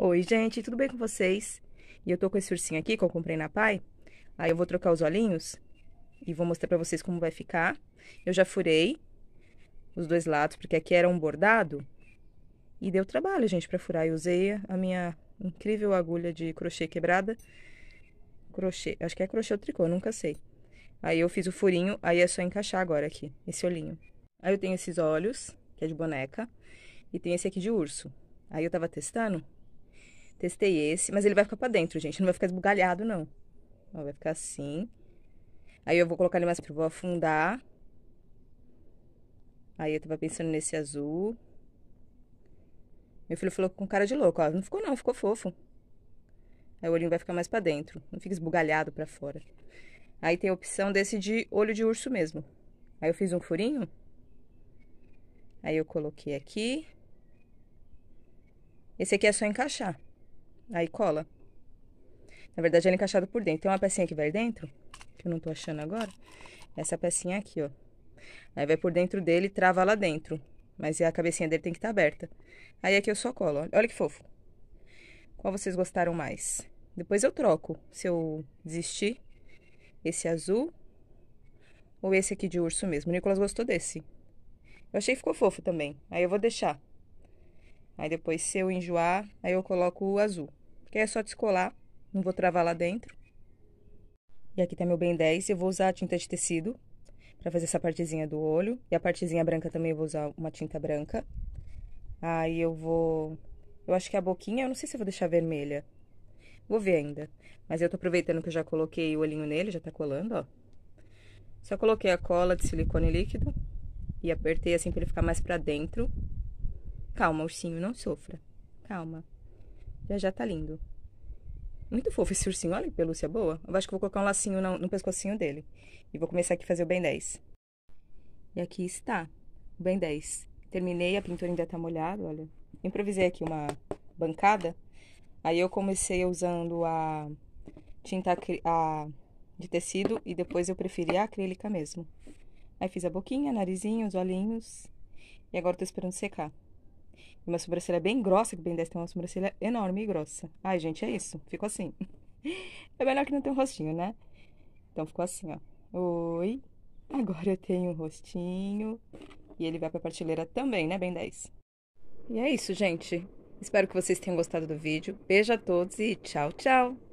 Oi, gente, tudo bem com vocês? E eu tô com esse ursinho aqui que eu comprei na Pai. Aí eu vou trocar os olhinhos e vou mostrar pra vocês como vai ficar. Eu já furei os dois lados, porque aqui era um bordado. E deu trabalho, gente, pra furar. Eu usei a minha incrível agulha de crochê quebrada. Crochê, acho que é crochê ou tricô, nunca sei. Aí eu fiz o furinho, aí é só encaixar agora aqui, esse olhinho. Aí eu tenho esses olhos, que é de boneca, e tem esse aqui de urso. Aí eu tava testando, Testei esse, mas ele vai ficar pra dentro, gente. Não vai ficar esbugalhado, não. Ó, vai ficar assim. Aí eu vou colocar ele mais pra... Vou afundar. Aí eu tava pensando nesse azul. Meu filho falou com cara de louco, ó. Não ficou não, ficou fofo. Aí o olhinho vai ficar mais para dentro. Não fica esbugalhado para fora. Aí tem a opção desse de olho de urso mesmo. Aí eu fiz um furinho. Aí eu coloquei aqui. Esse aqui é só encaixar. Aí cola. Na verdade, ele é encaixado por dentro. Tem uma pecinha que vai dentro, que eu não tô achando agora. Essa pecinha aqui, ó. Aí vai por dentro dele e trava lá dentro. Mas a cabecinha dele tem que estar tá aberta. Aí aqui eu só colo. Olha, olha que fofo. Qual vocês gostaram mais? Depois eu troco. Se eu desistir, esse azul ou esse aqui de urso mesmo. O Nicolas gostou desse. Eu achei que ficou fofo também. Aí eu vou deixar. Aí depois, se eu enjoar, aí eu coloco o azul que é só descolar, não vou travar lá dentro. E aqui tem tá meu bem 10, eu vou usar a tinta de tecido para fazer essa partezinha do olho. E a partezinha branca também eu vou usar uma tinta branca. Aí eu vou... Eu acho que a boquinha, eu não sei se eu vou deixar vermelha. Vou ver ainda. Mas eu tô aproveitando que eu já coloquei o olhinho nele, já tá colando, ó. Só coloquei a cola de silicone líquido e apertei assim pra ele ficar mais pra dentro. Calma, ursinho, não sofra. Calma. Já já tá lindo. Muito fofo esse ursinho, olha que pelúcia boa. Eu acho que vou colocar um lacinho no, no pescocinho dele. E vou começar aqui a fazer o Ben 10. E aqui está, o Ben 10. Terminei, a pintura ainda tá molhada, olha. Improvisei aqui uma bancada. Aí eu comecei usando a tinta a, de tecido e depois eu preferi a acrílica mesmo. Aí fiz a boquinha, narizinho, os olhinhos. E agora tô esperando secar. Uma sobrancelha bem grossa, que bem dessa tem uma sobrancelha enorme e grossa. Ai, gente, é isso. Ficou assim. É melhor que não ter um rostinho, né? Então ficou assim, ó. Oi. Agora eu tenho um rostinho. E ele vai pra prateleira também, né, Ben 10. E é isso, gente. Espero que vocês tenham gostado do vídeo. Beijo a todos e tchau, tchau!